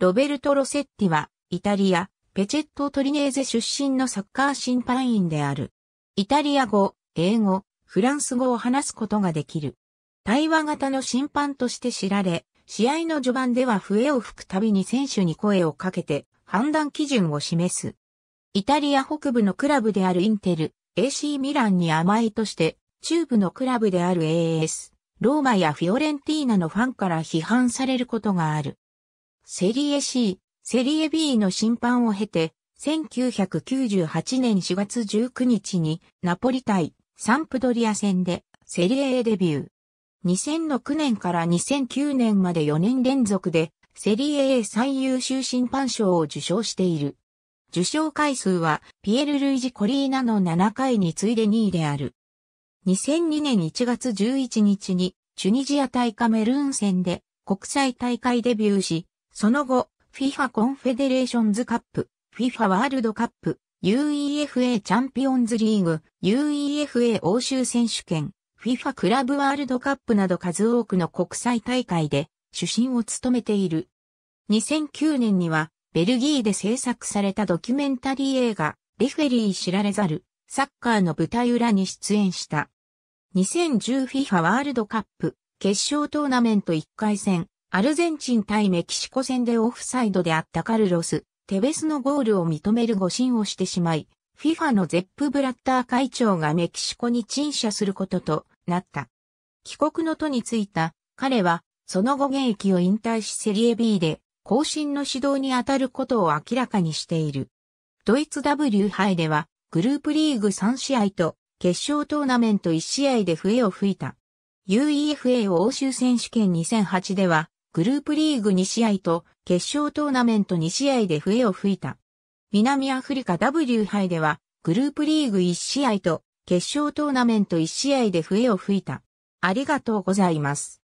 ロベルト・ロセッティは、イタリア、ペチェット・トリネーゼ出身のサッカー審判員である。イタリア語、英語、フランス語を話すことができる。対話型の審判として知られ、試合の序盤では笛を吹くたびに選手に声をかけて、判断基準を示す。イタリア北部のクラブであるインテル、AC ミランに甘いとして、中部のクラブである AS、ローマやフィオレンティーナのファンから批判されることがある。セリエ C、セリエ B の審判を経て、1998年4月19日にナポリ対サンプドリア戦でセリエ A デビュー。2006年から2009年まで4年連続でセリエ A 最優秀審判賞を受賞している。受賞回数はピエル・ルイジ・コリーナの7回に次いで2位である。2002年1月11日にチュニジア対カメルーン戦で国際大会デビューし、その後、FIFA コンフェデレーションズカップ、FIFA ワールドカップ、UEFA チャンピオンズリーグ、UEFA 欧州選手権、FIFA クラブワールドカップなど数多くの国際大会で主審を務めている。2009年には、ベルギーで制作されたドキュメンタリー映画、レフェリー知られざる、サッカーの舞台裏に出演した。2010FIFA ワールドカップ、決勝トーナメント1回戦、アルゼンチン対メキシコ戦でオフサイドであったカルロス、テベスのゴールを認める誤信をしてしまい、FIFA のゼップ・ブラッター会長がメキシコに陳謝することとなった。帰国の途についた彼は、その後現役を引退しセリエ B で、後進の指導に当たることを明らかにしている。ドイツ W 杯では、グループリーグ3試合と、決勝トーナメント1試合で笛を吹いた。UEFA 欧州選手権2008では、グループリーグ2試合と決勝トーナメント2試合で笛を吹いた。南アフリカ W 杯ではグループリーグ1試合と決勝トーナメント1試合で笛を吹いた。ありがとうございます。